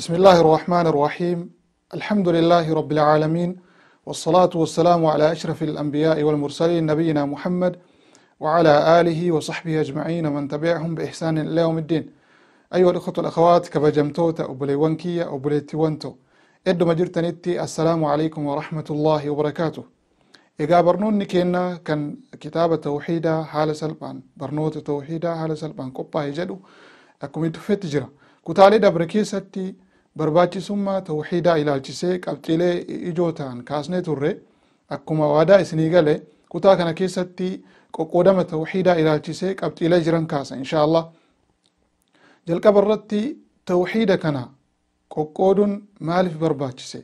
بسم الله الرحمن الرحيم الحمد لله رب العالمين والصلاة والسلام على أشرف الأنبياء والمرسلين نبينا محمد وعلى آله وصحبه أجمعين ومن تبعهم بإحسان إلى يوم الدين أيها الأخوة والأخوات أو أبوليوانكية تيوانتو إدو مجرتنتي السلام عليكم ورحمة الله وبركاته إذا برنون كنا كان كتابة توحيدة حالة سلبان برنوت توحيدة حالة سلبان كوبا يجدو أكمل تفت جرا كتالي دبركي ستي barbaachisummaa tawxiidaa ilaalchisee qabxiilee ijoo ta'an kaasnee turre akkuma waadaa isinii gale kutaa kana keessatti qoqqoodama tawxiidaa ilaalchisee qabxiilee jiran kaasa insha allah jalqaba irratti tawxiida kana qoqqooduun maaliif barbaachise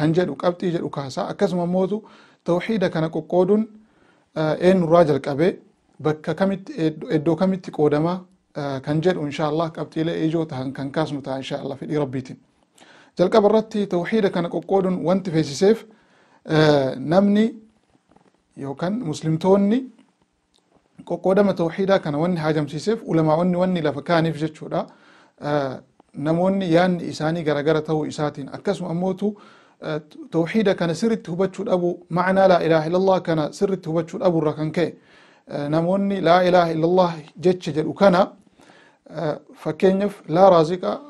kan jedhu qabxii jedhu kaasa akkasuma mootu tawxiida kana qoqqooduun eenyurraa jalqabee bakka kamitti iddoo kamitti qoodama kan jedhu insha allah qabxiilee ijoo tahan kan kaasnu ta'a insha allah fedhii rabbiitiin jalqaba irratti tawxiida kana qoqqooduun wanti feesiseef namni yookaan muslimtoonni qoqqoodama tawxiidaa kana wanni haajamsiiseef ulamaa'onni wanni lafa kaaniif jechuudha namoonni yaanni isaanii garagara ta'uu isaatiin akkasuma ammootu tawxiida kana sirritti hubachuu dhabu macnaa laa ilaaha illallah kana sirritti hubachuu dhabu irra kan ka'e namoonni laa ilaaha illallah jecha jedhu kana fakkeenyaf laa raaziqa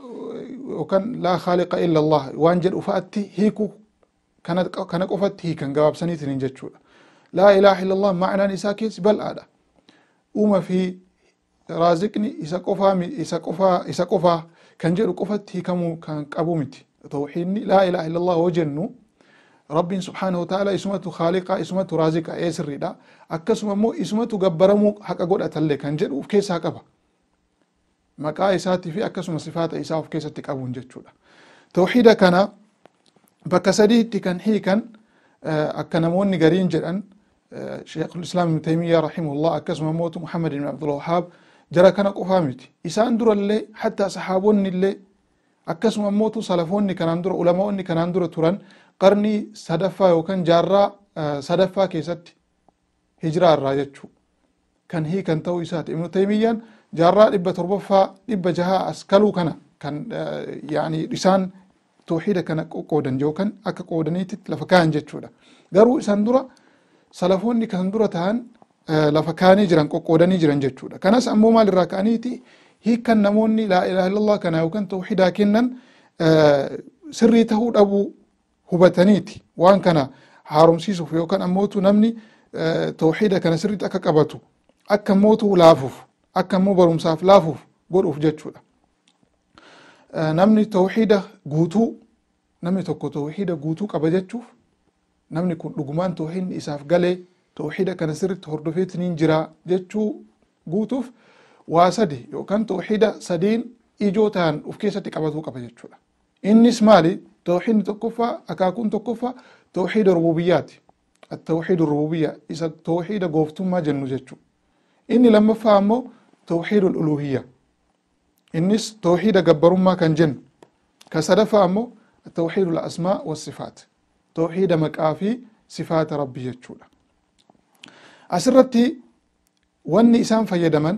yookaan laa khaaliqa illa allah waan jedhu fa'atti hiiku kana qofatti hiikan hin jechuudha laa ilaaha illa allah ma'anaan isaa keessa bal'aadha uuma fi raaziqni isa qofaa kan jedhu qofatti hiikamuu kan qabu miti tawxiidni laa ilaaha illa allah hoo jennu rabbiin subhaanahu wa ta'ala isumatu khaaliqaa isumatu raaziqaa ee sirriidha akkasuma immoo isumatu gabbaramuu haqa godhatallee kan jedhu of keessaa qaba maqaa isaatii fi akkasuma sifaata isaa of keessatti qabuun jechuudha tawxiida kana bakka sadiitti kan hiikan eh, akka namoonni gariin jedhan eh, sheekh lislaam ibnu taymiyaa rahimahullah akkasuma mootu muhammad ibn abdulwahaab jara kana qofaa miti isaan durallee hatta sahaabonni illee akkasuma mootu salafoonni kanaan dura turan qarnii sadaffaa yookaan jaarraa eh, sadaffaa keessatti hijiraa irraa jechuu kan hiikan ta'uu isaati ibnu taymiyyaan jaarraa dhibba torbaffaa dhibba jahaa as kaluu kana kan yaani isaan tooxiida kana qoodan yookaan akka qoodaniitti lafa kaa'an jechuudha garuu isaan dura salafoonni kan dura ta'an lafa kaa'anii jiran qoqqoodanii jiran jechuudha kanas ammoo maalirraa ka'aniiti hiikan namoonni laa ilaaha illallah kana yookaan tooxiidaa kennan sirrii tahuu dhabuu hubataniiti waan kana haaromsiisuuf yookaan ammootu namni tooxiida kana sirriitti akka qabatu akka mootu laafuuf akka immoo barumsaaf laafuuf godhuuf jechuudha namni tawxiida guutuu namni tokko tawxiida guutuu qaba jechuuf namni kun dhugumaan tawxiidni isaaf galee tawxiida kana sirritti hordofeetiniin jiraa jechuu guutuuf waa sadi yookaan tawxiida sadiin ijoo ta'an uf keessatti qabatuu qaba jechuudha innis maali tawxiidni tokkoffaa akaakuun tokkoffaa tawxiida rububiyyaati التوحيد الربوبية إذا توحيد قوفتم ما جنو جتشو إني لما فهمو tawxiidul uluhiyya innis tawxiida gabbarummaa kan jennu ka ammoo tawxiidul asmaa wasifaat tawxiida maqaa fi sifaata rabbii jechuudha asirratti wanni isaan fayyadaman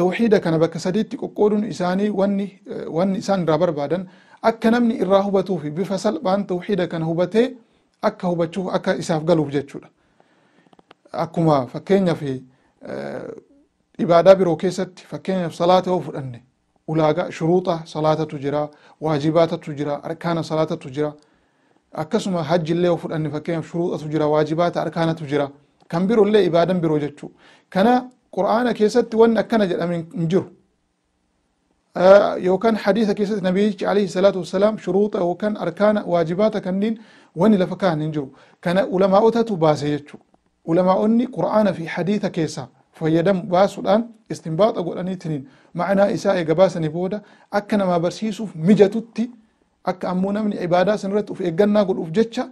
tawxiida kana bakka sadiitti qoqqooduun isaanii wanni isaan irraa barbaadan akka namni irraa hubatuuf bifa salphaan tawxiida kana hubatee akka hubachuuf akka isaaf galuuf jechuudha akkuma fakkeenyaaf eh, ibaadaa biroo keessatti fakkeenyaaf salaata yoo fudhanne ulaagaa shuruuxa salaatatu jira waajibaatatu jira arkaana salaatatu jira akkasuma hajjillee yoo fudhanne fakkeenyaaf shuruuxatu jira waajibaata arkaanatu jira kan biroollee ibaadan biroo jechuu kana qur'aana keessatti wanni akkana jedhame hin jiru yookaan hadiisa keessatti nabiyyichi alayhi salaatu wassalaam shuruuxa yookaan arkaana waajibaata kanniin wanni lafa kaan hin jiru kana ulamaa'otatu baase jechuu ulamaa'onni qur'aana fi hadiisa keessaa fayyadamu baasuudhaan godhanii tiniin ma'anaa isaa eega baasanii booda akka namaa barsiisuuf mijatutti akka ammoo namni ibaadaa san irratti of eeggannaa godhuuf jecha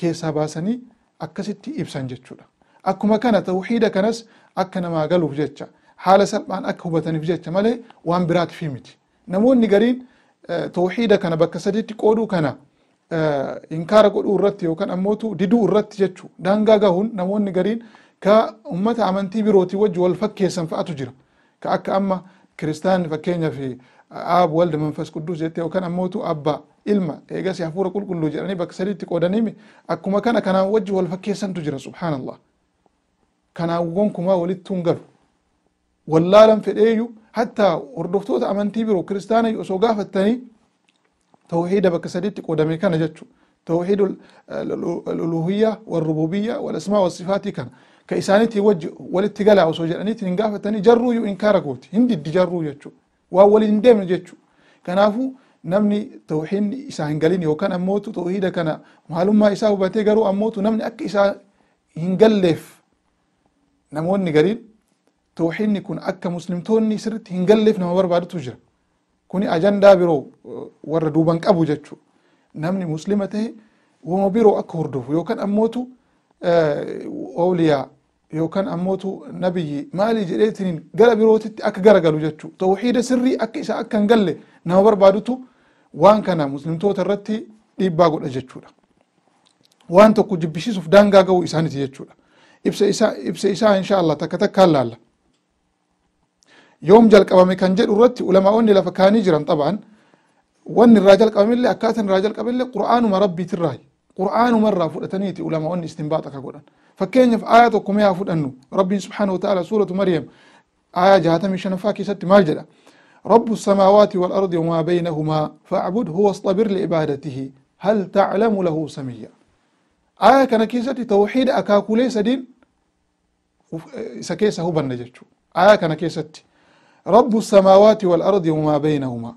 keessaa baasanii akkasitti ibsan jechuudha. Akkuma kana tawxiida kanas akka namaa galuuf jecha haala salphaan akka hubataniif jecha malee waan biraatiif miti. Namoonni gariin eh, tawxiida kana bakka sadiitti qooduu kana eh, inkaara godhuu irratti yookaan ammootu diduu irratti jechuu daangaa gahuun namoonni gariin ka ummata amantii birootii wajji wal fakkeessan fa'atu jira ka akka amma kiristaanni fakkeenyaaf aab walda manfas quddus jette yookaan ammootu abba ilma eegas hafuura qulqulluu jedhanii bakka sadiitti qoodaniimi akkuma kana kanaan wajji wal fakkeessantu jira subhaanallaa. kanaawwan kumaa walitti galu wallaalan fedheeyyu hattaa hordoftoota amantii biroo kiristaana osoo gaafattanii tawxiida bakka sadiitti qoodame kana jechuudha tawxiid uluhiyyaa wal walasmaa wasifaatii kana ka isaanitti walitti galaa osoo jedhaniitti hin gaafatanii jarruuyyuu inkaara gooti hin diddi jarruu jechuu waan waliin hin deemne jechuu kanaafu namni tawxiidni isaa hin galin yookaan ammootu tawxiida kana maalummaa isaa hubatee garuu ammootu namni akka isaa hin galleef namoonni galiin tawxiidni kun akka muslimtoonni sirritti hin galleef nama barbaadutu jira kuni ajandaa biroo uh, warra duuban qabu jechuu namni muslima ta'e wama biroo akka hordofu yookaan ammootu uh, awliyaa yookaan ammootu nabiyyi maali jedheetiniin gara birootitti akka garagalu jechuu tawxiida sirrii akka isa akka hin galle nama barbaadutu waan kana muslimtoota irratti dhiibbaa godha jechuudha waan tokko jibbisiisuuf daangaa ga'uu isaaniti jechuudha ibsa isaa ibsa insha allah takka takkaan laalla yoom jalqabame kan jedhu irratti ulamaa'onni lafa kaanii jiran xaba'an wanni irraa jalqabamillee akkaataan irraa jalqabamillee qura'aanuma rabbiitirraayi قرآن مرة فلتنيتي ولما أن استنباطك قرآن فكين في آية كم يافد أنه رب سبحانه وتعالى سورة مريم آية جهتم شنفاكي ست مالجدة رب السماوات والأرض وما بينهما فاعبد هو اصطبر لعبادته هل تعلم له سميا آية كان كيستي توحيد أكاكو ليس دين سكيسة هو بنجتشو آية كان كيستي رب السماوات والأرض وما بينهما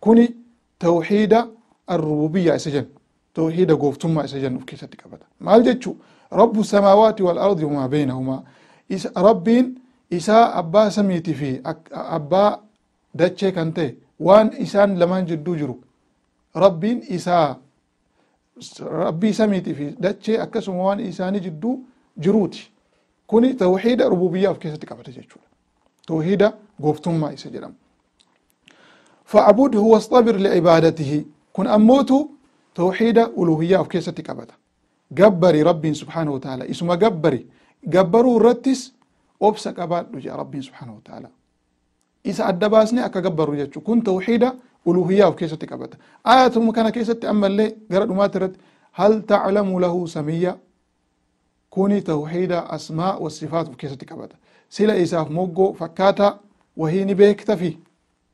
كوني توحيد الربوبية سجن tawhiida gooftummaa isa jennu of keessatti qabata maal jechuu rabbu samaawaati wal ardi wamaa beeynahumaa rabbiin isaa abbaa samiiti fi abbaa dachee kan ta'e waan isaan lamaan jidduu jiru rabbiin isaa rabbii samiiti fi dachee akkasuma waan isaanii jidduu jiruuti kuni tawhiida rububiyyaa of keessatti qabata jechuudha tawhiida gooftummaa isa jedhamu فاعبده واصطبر لعبادته kun ammootu. tawxiida uluhiyyaa of keessatti qabata gabbari rabbiin subhaanahu wataala isuma gabbari gabbaruu irrattis obsa qabaadhu jea rabbiin subhaanahu wataala isa adda baasne akka gabbarru jechuu kun tawxiida uluhiyyaa of keessatti qabata aayatuma kana keessatti ammallee gara dhumaatti irratti hal taclamu lahu samiyya kuni tawxiida asmaa wasifaat of keessatti qabata sila isaaf moggoo fakkaataa wahii ni fi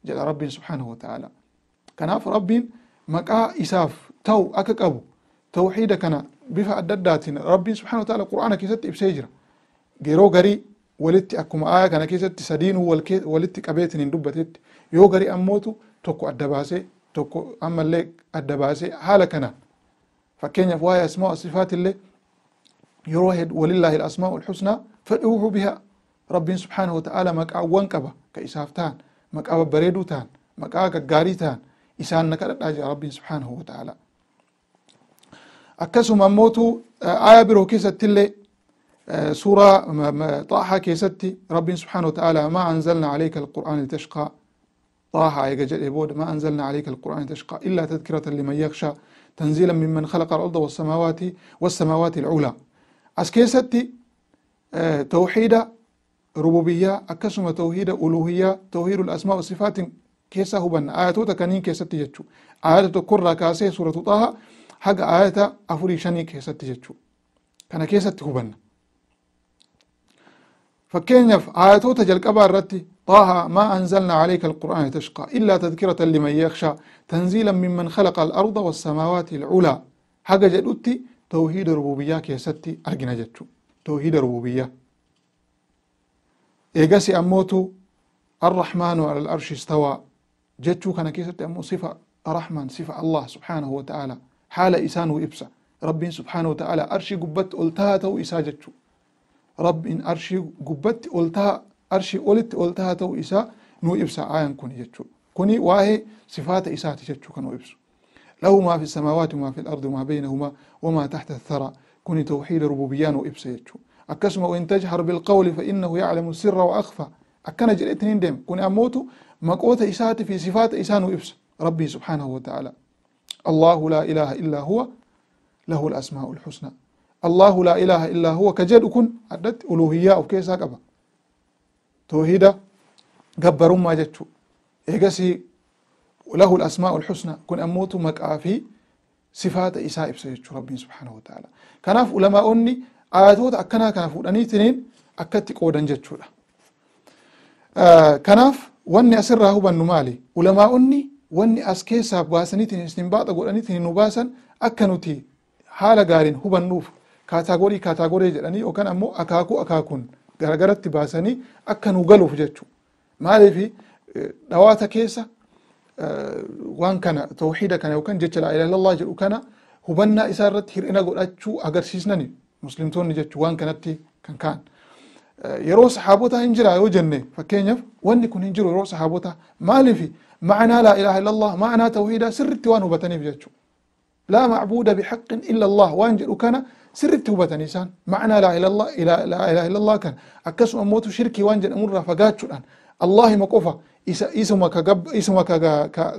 jedha rabbiin subhaanahu wataala kanaaf rabbiin maqaa isaaf ta'u akka qabu tawxiida kana bifa adda rabbiin subxana wataala qur'aana keessatti ibsee jira geeroo garii walitti akkuma ayaa kana keessatti sadiinuu walitti qabeetiin hin yoo garii ammootu tokko addabaase tokko ammallee adda baasee haala kana fakkeenyaaf waa'ee asmaa sifaatillee yeroo hed walillaahi alasmaa ulxusnaa fadhuuhu biha rabbiin subxaanahu wata'aala maqaawwan qaba ka isaaf ta'an maqaa babbareeduu ta'an maqaa gaggaarii ta'an isaan naka dhadhaa jira rabbiin subxaanahu wata'aalaa أكسم موتو آه، آية برو كيست اللي آه، سورة طاحة كيستي رب سبحانه وتعالى ما أنزلنا عليك القرآن لتشقى إبود ما أنزلنا عليك القرآن لتشقى إلا تذكرة لمن يخشى تنزيلا ممن خلق الأرض والسماوات والسماوات العلى أس كيستي آه، توحيدة ربوبية أكسم توحيدة ألوهية توحيد الأسماء والصفات كيسة هو بن آياته تكنين كيستي جتشو آياته كرة كاسية سورة طاحة haga aayata afurii shanii keessatti jechuudha kana keessatti hubanna fakkeenyaaf aayatoota jalqabaa irratti طه ما أنزلنا عليك القرآن تشقى إلا تذكرة لمن يخشى تنزيلا ممن خلق الأرض والسماوات العلى حاجة جدوتي توحيد ربوبية كيستي أرجنا جتشو توحيد ربوبية إيقاسي أموتو الرحمن على الأرش استوى جتشو كان كيستي أمو صفة الرحمن صفة الله سبحانه وتعالى حال إسان وإبسا رب سبحانه وتعالى أرشي قبت ألتها تو إسا جتشو رب إن أرشي قبت ألتها أرشي ألت ألتها تو إسا نو إبسا آيان كوني جتشو كوني واهي صفات إسا تجتشو كنو إبسو له ما في السماوات وما في الأرض وما بينهما وما تحت الثرى كوني توحيد ربوبيان وإبسا جتشو أكسما وإن تجهر بالقول فإنه يعلم السر وأخفى أكنا جريتنين ديم كوني أموتو مقوت إساتي في صفات إسان وإبسا ربي سبحانه وتعالى Allahu la ilaha illa la lahul asmaa'ul husnaa Allahu la ilaha ka jedhu kun addatti uluhiyyaa of keessaa qaba toohida gabbarummaa jechuu eegasii lahu asmaa'ul husnaa kun ammootu maqaa fi sifaata isaa ibsa jechuu rabbiin subhaanahu wa ta'ala kanaaf ulamaa'onni aayatoota akkanaa kana fuudhaniitiniin akkatti qoodan jechuudha kanaaf wanni asirraa hubannu maali onni? wanni as keessaa baasaniitiin isin baaxa godhaniitiin nu baasan akka nuti haala gaariin hubannuuf kaataagorii kaataagorii jedhanii yookaan ammoo akaakuu akaakuun garagaratti baasanii akka nu galuuf jechuudha. Maaliif eh, dhawaata keessa eh, waan kana tawxiida kana yookaan jecha laa ilaaha jedhu kana hubannaa isaa irratti hir'ina godhachuu agarsiisnani muslimtoonni jechuun waan kanatti kan ka'an. yeroo saxaabota hin jira yoo jenne fakkeenyaaf wanni kun hin jiru yeroo saxaabota maaliif macnaa laa ilaaha illa allah ma'anaa tawhiidaa waan hubataniif jechu laa macbuuda bixaqin illa allah waan jedhu kana sirritti hubatani isaan ma'anaa laa ilaaha illa allah kana akkasuma mootu shirkii waan jedhamu fagaachuudhaan allaahima qofa isa isuma ka gab isuma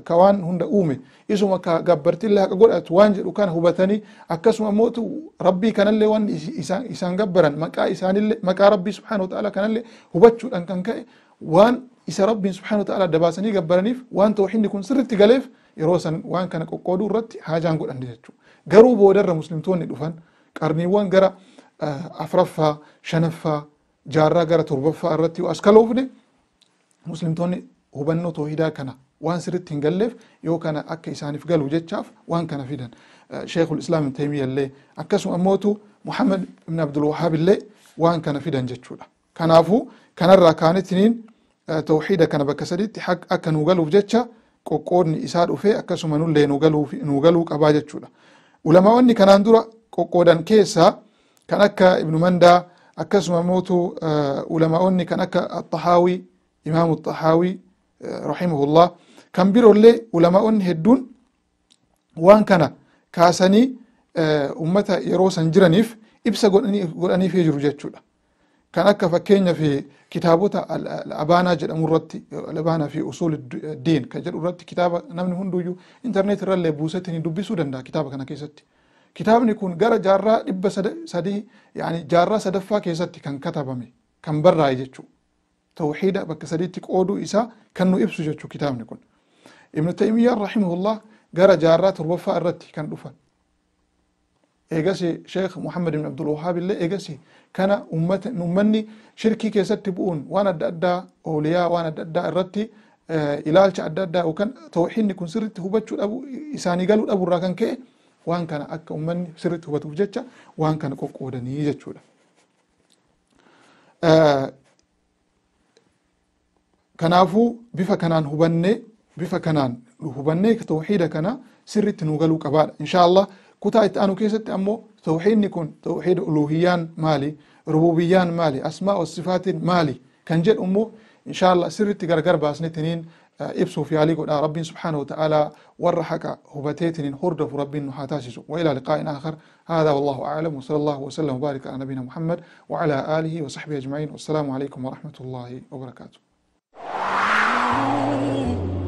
waan hunda uume isuma ka gabbartii laaqa godhatu waan jedhu kana hubatanii akkasuma mootu rabbii kanallee waan isaan gabbaran maqaa isaanillee maqaa rabbii subhaanahu ta'ala kanallee hubachuudhaan kan ka'e waan isa rabbiin subhaanahu ta'ala dabaasanii gabbaraniif waan tawxiidni kun sirritti galeef yeroo san waan kana qoqqooduu irratti haajaan godhan jechuudha garuu boodarra muslimtoonni dhufan qarniiwwan gara eh, afraffaa shanaffaa jaarraa gara torbaffaa irratti yoo as kaloofne muslimtoonni hubannoo toohidaa kana waan sirritti hin galleef yoo kana akka isaanif galu jechaaf waan kana fidan sheekul islaam ibn taymiya illee akkasuma immootu muhammad ibn abdulwahaab illee waan kana fidan jechuudha kanaafuu kanarraa kaanitiniin tawxiida kana bakka saditti akka nuu galuuf jecha qoqqoodni isaa dhufee akkasuma nullee nuu galuu qabaa jechuudha ulamaawwanni kanaan dura qoqqoodan keessaa kan akka ibnu mandaa akkasuma mootu ulamaa'onni kan akka axahaawii imaamu rahimahullah kan biroollee onni hedduun waan kana kaasanii eh, ummata yeroo san jiraniif ibsa godhaniif jiru jechuudha kan akka fakkeenya fi kitaabota abaanaa jedhamu irratti abaanaa fi usul eh, diin kan jedhu irratti kitaaba namni hunduyyuu intarneet irrallee buusetiin dubbisuu danda'a kitaaba kana keessatti kitaabni kun gara jaarraa dhibba sadii jaarraa sadaffaa keessatti kan katabame kan barraa'e jechuudha tawxiida bakka sadiitti qooduu isaa kan nu ibsu jechuu kitaabni kun ibnu taymiyyaan rahimahullah gara jaarraa torbaffaa irratti kan dhufan eegas sheekh muhammad ibn abdulwahaab illee eegas kana ummanni shirkii keessatti bu'uun waan adda addaa ooliyaa waan adda addaa irratti ilaalcha adda addaa yookaan tawxiidni kun sirritti hubachuu dhabu isaanii galuu dhabu irraa kan ka'e waan kana akka ummanni sirritti hubatuuf jecha waan kana qoqqoodanii jechuudha. كنافو بفا كنان هبنة بفا كنان هبنة توحيدة كنا سرت نوغلو كبار إن شاء الله كتا إتانو كيست أمو توحيد نكون توحيد ألوهيان مالي ربوبيان مالي أسماء والصفات مالي كان جد أمو إن شاء الله سر غرغر باسنة تنين إبسو في عليك ربي سبحانه وتعالى ورحك هبتيتنين هرد في ربي نحاتاشيس وإلى لقاء آخر هذا والله أعلم وصلى الله وسلم وبارك على نبينا محمد وعلى آله وصحبه أجمعين والسلام عليكم ورحمة الله وبركاته high.